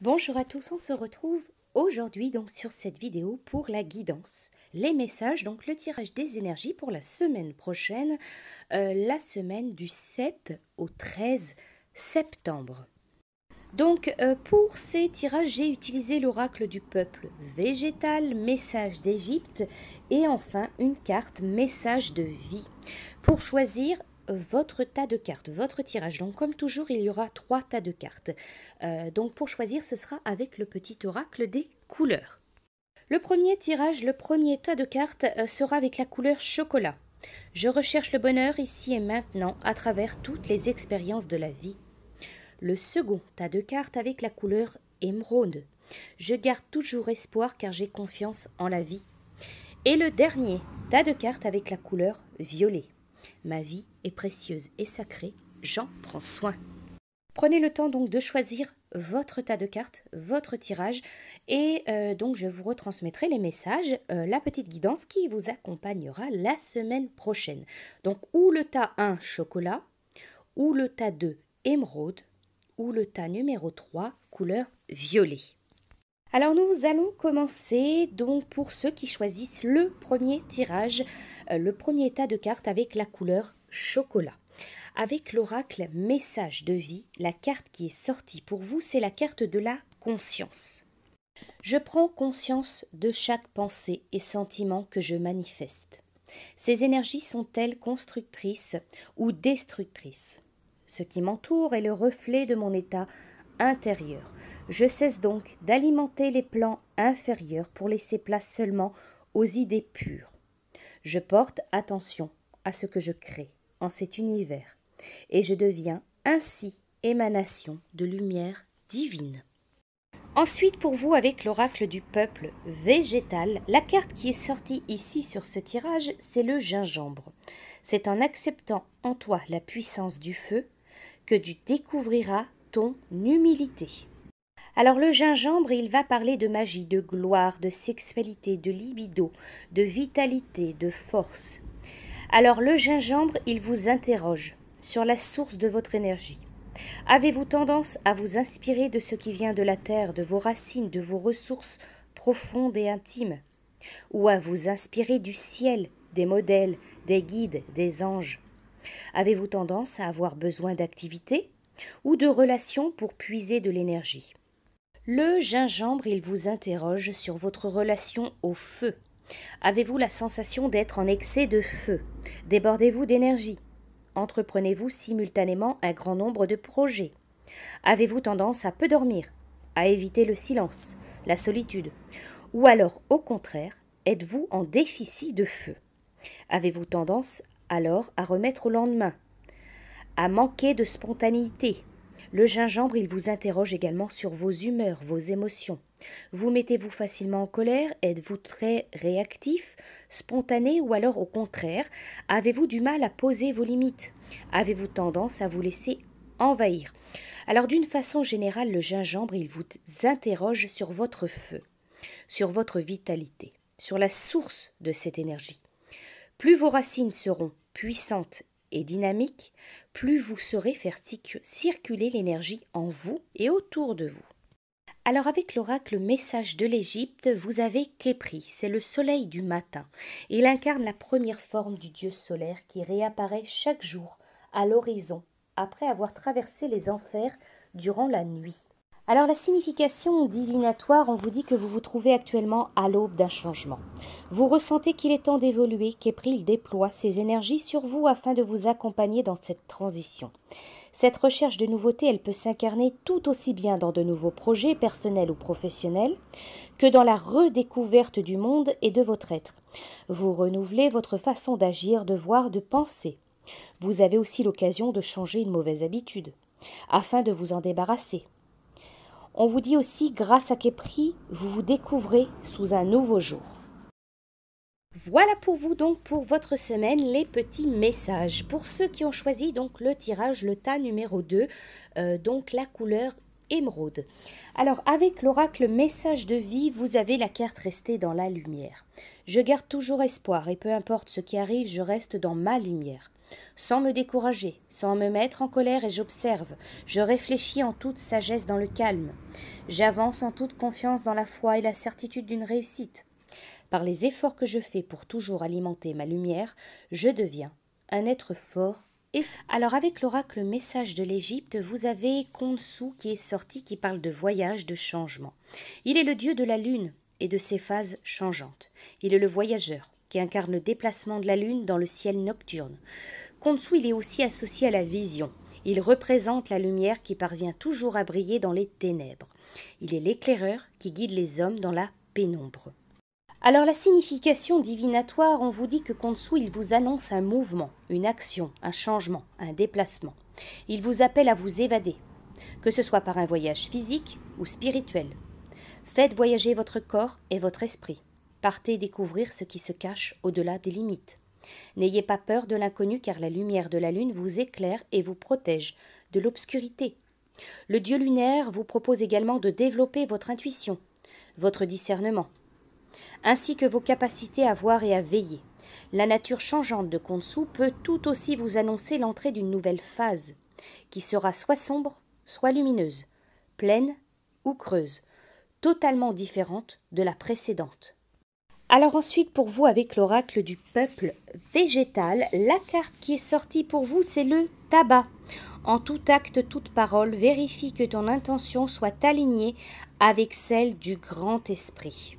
Bonjour à tous, on se retrouve aujourd'hui donc sur cette vidéo pour la guidance, les messages, donc le tirage des énergies pour la semaine prochaine, euh, la semaine du 7 au 13 septembre. Donc euh, pour ces tirages, j'ai utilisé l'oracle du peuple végétal, message d'Égypte et enfin une carte message de vie pour choisir votre tas de cartes, votre tirage. Donc comme toujours, il y aura trois tas de cartes. Euh, donc pour choisir, ce sera avec le petit oracle des couleurs. Le premier tirage, le premier tas de cartes euh, sera avec la couleur chocolat. Je recherche le bonheur ici et maintenant à travers toutes les expériences de la vie. Le second tas de cartes avec la couleur émeraude. Je garde toujours espoir car j'ai confiance en la vie. Et le dernier tas de cartes avec la couleur violet. Ma vie est précieuse et sacrée, j'en prends soin. Prenez le temps donc de choisir votre tas de cartes, votre tirage, et euh, donc je vous retransmettrai les messages, euh, la petite guidance qui vous accompagnera la semaine prochaine. Donc ou le tas 1 chocolat, ou le tas 2 émeraude, ou le tas numéro 3 couleur violet. Alors nous allons commencer donc pour ceux qui choisissent le premier tirage euh, le premier tas de cartes avec la couleur chocolat. Avec l'oracle message de vie, la carte qui est sortie pour vous, c'est la carte de la conscience. Je prends conscience de chaque pensée et sentiment que je manifeste. Ces énergies sont-elles constructrices ou destructrices Ce qui m'entoure est le reflet de mon état intérieur. Je cesse donc d'alimenter les plans inférieurs pour laisser place seulement aux idées pures. Je porte attention à ce que je crée en cet univers, et je deviens ainsi émanation de lumière divine. Ensuite, pour vous, avec l'oracle du peuple végétal, la carte qui est sortie ici sur ce tirage, c'est le gingembre. C'est en acceptant en toi la puissance du feu que tu découvriras ton humilité. Alors le gingembre, il va parler de magie, de gloire, de sexualité, de libido, de vitalité, de force. Alors le gingembre, il vous interroge sur la source de votre énergie. Avez-vous tendance à vous inspirer de ce qui vient de la terre, de vos racines, de vos ressources profondes et intimes Ou à vous inspirer du ciel, des modèles, des guides, des anges Avez-vous tendance à avoir besoin d'activités ou de relations pour puiser de l'énergie le gingembre, il vous interroge sur votre relation au feu. Avez-vous la sensation d'être en excès de feu Débordez-vous d'énergie Entreprenez-vous simultanément un grand nombre de projets Avez-vous tendance à peu dormir À éviter le silence, la solitude Ou alors, au contraire, êtes-vous en déficit de feu Avez-vous tendance alors à remettre au lendemain À manquer de spontanéité le gingembre, il vous interroge également sur vos humeurs, vos émotions. Vous mettez-vous facilement en colère Êtes-vous très réactif, spontané ou alors au contraire Avez-vous du mal à poser vos limites Avez-vous tendance à vous laisser envahir Alors d'une façon générale, le gingembre, il vous interroge sur votre feu, sur votre vitalité, sur la source de cette énergie. Plus vos racines seront puissantes et dynamiques, plus vous saurez faire circuler l'énergie en vous et autour de vous. Alors avec l'oracle message de l'Égypte, vous avez Képri, c'est le soleil du matin. Il incarne la première forme du dieu solaire qui réapparaît chaque jour à l'horizon après avoir traversé les enfers durant la nuit. Alors la signification divinatoire, on vous dit que vous vous trouvez actuellement à l'aube d'un changement. Vous ressentez qu'il est temps d'évoluer, qu'Epril déploie ses énergies sur vous afin de vous accompagner dans cette transition. Cette recherche de nouveautés, elle peut s'incarner tout aussi bien dans de nouveaux projets personnels ou professionnels que dans la redécouverte du monde et de votre être. Vous renouvelez votre façon d'agir, de voir, de penser. Vous avez aussi l'occasion de changer une mauvaise habitude afin de vous en débarrasser. On vous dit aussi grâce à Képri, vous vous découvrez sous un nouveau jour. Voilà pour vous donc pour votre semaine les petits messages. Pour ceux qui ont choisi donc le tirage, le tas numéro 2, euh, donc la couleur émeraude. Alors avec l'oracle message de vie, vous avez la carte restée dans la lumière. Je garde toujours espoir et peu importe ce qui arrive, je reste dans ma lumière sans me décourager, sans me mettre en colère et j'observe, je réfléchis en toute sagesse dans le calme, j'avance en toute confiance dans la foi et la certitude d'une réussite. Par les efforts que je fais pour toujours alimenter ma lumière, je deviens un être fort et... Alors avec l'oracle message de l'Égypte, vous avez Konsou qui est sorti qui parle de voyage, de changement. Il est le dieu de la lune et de ses phases changeantes. Il est le voyageur qui incarne le déplacement de la lune dans le ciel nocturne. Konsu il est aussi associé à la vision. Il représente la lumière qui parvient toujours à briller dans les ténèbres. Il est l'éclaireur qui guide les hommes dans la pénombre. Alors la signification divinatoire, on vous dit que Khonsu, il vous annonce un mouvement, une action, un changement, un déplacement. Il vous appelle à vous évader, que ce soit par un voyage physique ou spirituel. Faites voyager votre corps et votre esprit. Partez découvrir ce qui se cache au-delà des limites. N'ayez pas peur de l'inconnu car la lumière de la lune vous éclaire et vous protège de l'obscurité. Le dieu lunaire vous propose également de développer votre intuition, votre discernement, ainsi que vos capacités à voir et à veiller. La nature changeante de Konsu peut tout aussi vous annoncer l'entrée d'une nouvelle phase, qui sera soit sombre, soit lumineuse, pleine ou creuse, totalement différente de la précédente. Alors ensuite, pour vous, avec l'oracle du peuple végétal, la carte qui est sortie pour vous, c'est le tabac. En tout acte, toute parole, vérifie que ton intention soit alignée avec celle du grand esprit.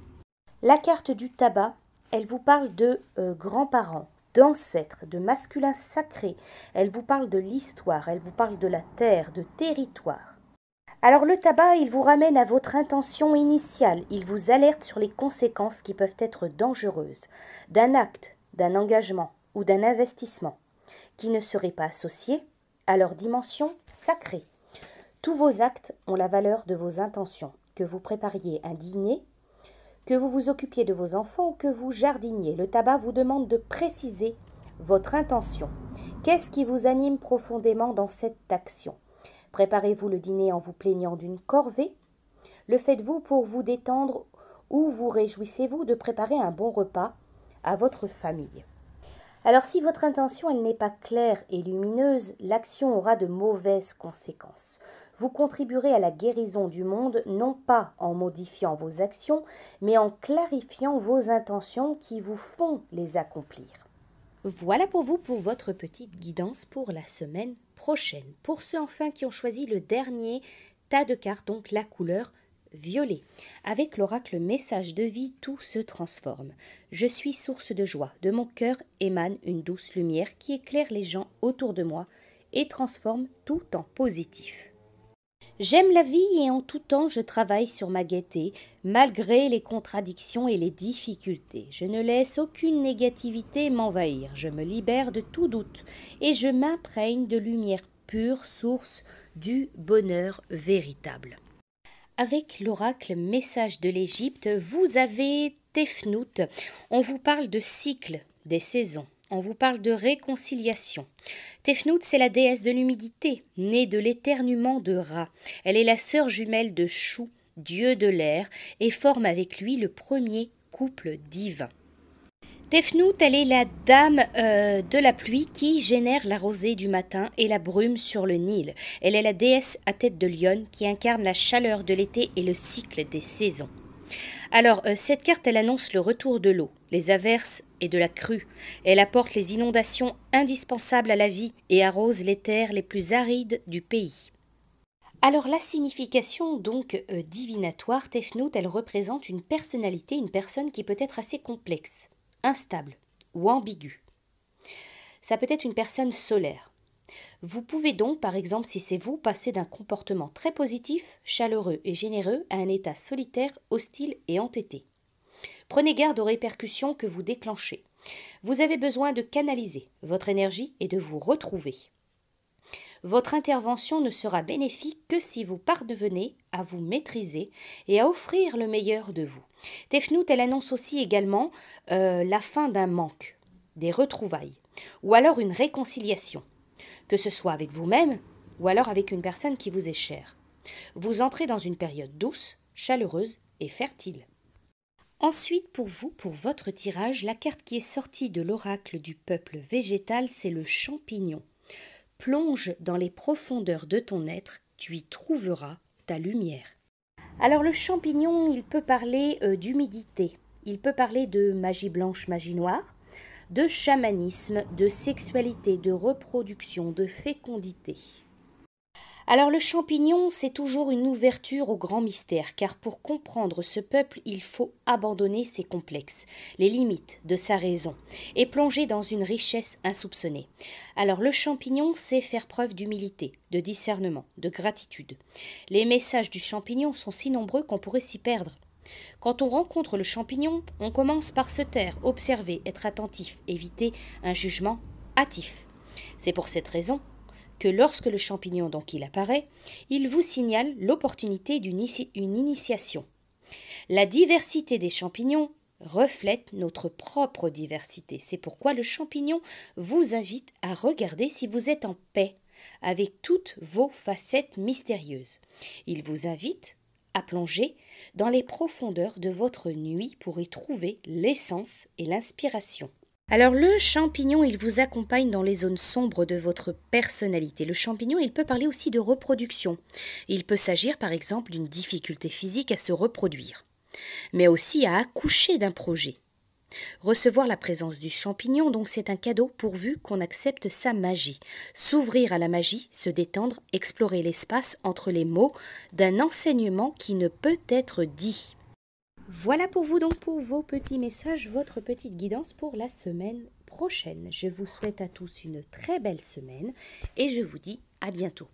La carte du tabac, elle vous parle de euh, grands-parents, d'ancêtres, de masculins sacrés. elle vous parle de l'histoire, elle vous parle de la terre, de territoire. Alors le tabac, il vous ramène à votre intention initiale, il vous alerte sur les conséquences qui peuvent être dangereuses d'un acte, d'un engagement ou d'un investissement qui ne serait pas associé à leur dimension sacrée. Tous vos actes ont la valeur de vos intentions, que vous prépariez un dîner, que vous vous occupiez de vos enfants ou que vous jardiniez. Le tabac vous demande de préciser votre intention. Qu'est-ce qui vous anime profondément dans cette action Préparez-vous le dîner en vous plaignant d'une corvée Le faites-vous pour vous détendre ou vous réjouissez-vous de préparer un bon repas à votre famille Alors si votre intention n'est pas claire et lumineuse, l'action aura de mauvaises conséquences. Vous contribuerez à la guérison du monde non pas en modifiant vos actions, mais en clarifiant vos intentions qui vous font les accomplir. Voilà pour vous pour votre petite guidance pour la semaine prochaine. Pour ceux enfin qui ont choisi le dernier tas de cartes, donc la couleur violet. Avec l'oracle message de vie, tout se transforme. Je suis source de joie. De mon cœur émane une douce lumière qui éclaire les gens autour de moi et transforme tout en positif. J'aime la vie et en tout temps je travaille sur ma gaieté, malgré les contradictions et les difficultés. Je ne laisse aucune négativité m'envahir, je me libère de tout doute et je m'imprègne de lumière pure, source du bonheur véritable. Avec l'oracle Message de l'Égypte, vous avez Tefnout. On vous parle de cycle des saisons on vous parle de réconciliation. Tefnout, c'est la déesse de l'humidité, née de l'éternuement de Ra. Elle est la sœur jumelle de Chou, dieu de l'air, et forme avec lui le premier couple divin. Tefnout, elle est la dame euh, de la pluie qui génère la rosée du matin et la brume sur le Nil. Elle est la déesse à tête de lionne qui incarne la chaleur de l'été et le cycle des saisons. Alors, euh, cette carte, elle annonce le retour de l'eau les averses et de la crue. Elle apporte les inondations indispensables à la vie et arrose les terres les plus arides du pays. Alors la signification donc euh, divinatoire, Tefnut elle représente une personnalité, une personne qui peut être assez complexe, instable ou ambiguë. Ça peut être une personne solaire. Vous pouvez donc, par exemple, si c'est vous, passer d'un comportement très positif, chaleureux et généreux à un état solitaire, hostile et entêté. Prenez garde aux répercussions que vous déclenchez. Vous avez besoin de canaliser votre énergie et de vous retrouver. Votre intervention ne sera bénéfique que si vous parvenez à vous maîtriser et à offrir le meilleur de vous. Tefnout, elle annonce aussi également euh, la fin d'un manque, des retrouvailles, ou alors une réconciliation, que ce soit avec vous-même ou alors avec une personne qui vous est chère. Vous entrez dans une période douce, chaleureuse et fertile. Ensuite, pour vous, pour votre tirage, la carte qui est sortie de l'oracle du peuple végétal, c'est le champignon. Plonge dans les profondeurs de ton être, tu y trouveras ta lumière. Alors le champignon, il peut parler euh, d'humidité, il peut parler de magie blanche, magie noire, de chamanisme, de sexualité, de reproduction, de fécondité. Alors le champignon, c'est toujours une ouverture au grand mystère, car pour comprendre ce peuple, il faut abandonner ses complexes, les limites de sa raison, et plonger dans une richesse insoupçonnée. Alors le champignon, c'est faire preuve d'humilité, de discernement, de gratitude. Les messages du champignon sont si nombreux qu'on pourrait s'y perdre. Quand on rencontre le champignon, on commence par se taire, observer, être attentif, éviter un jugement hâtif. C'est pour cette raison que lorsque le champignon donc il apparaît, il vous signale l'opportunité d'une initiation. La diversité des champignons reflète notre propre diversité. C'est pourquoi le champignon vous invite à regarder si vous êtes en paix avec toutes vos facettes mystérieuses. Il vous invite à plonger dans les profondeurs de votre nuit pour y trouver l'essence et l'inspiration. Alors le champignon, il vous accompagne dans les zones sombres de votre personnalité. Le champignon, il peut parler aussi de reproduction. Il peut s'agir par exemple d'une difficulté physique à se reproduire, mais aussi à accoucher d'un projet. Recevoir la présence du champignon, donc c'est un cadeau pourvu qu'on accepte sa magie. S'ouvrir à la magie, se détendre, explorer l'espace entre les mots d'un enseignement qui ne peut être dit. Voilà pour vous donc pour vos petits messages, votre petite guidance pour la semaine prochaine. Je vous souhaite à tous une très belle semaine et je vous dis à bientôt.